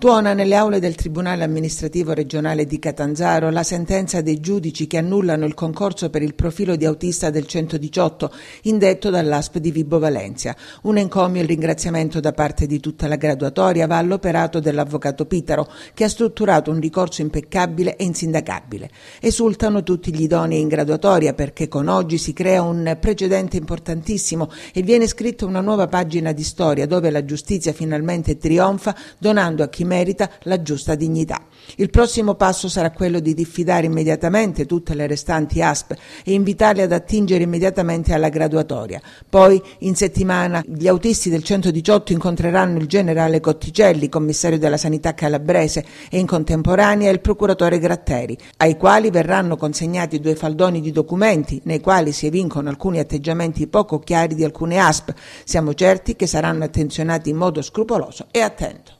Tuona nelle aule del Tribunale amministrativo regionale di Catanzaro la sentenza dei giudici che annullano il concorso per il profilo di autista del 118 indetto dall'ASP di Vibo Valencia. Un encomio e il ringraziamento da parte di tutta la graduatoria va all'operato dell'avvocato Pitaro che ha strutturato un ricorso impeccabile e insindacabile. Esultano tutti gli idonei in graduatoria perché con oggi si crea un precedente importantissimo e viene scritta una nuova pagina di storia dove la giustizia finalmente trionfa donando a chi merita la giusta dignità. Il prossimo passo sarà quello di diffidare immediatamente tutte le restanti ASP e invitarle ad attingere immediatamente alla graduatoria. Poi, in settimana, gli autisti del 118 incontreranno il generale Cotticelli, commissario della sanità calabrese, e in contemporanea il procuratore Gratteri, ai quali verranno consegnati due faldoni di documenti nei quali si evincono alcuni atteggiamenti poco chiari di alcune ASP. Siamo certi che saranno attenzionati in modo scrupoloso e attento.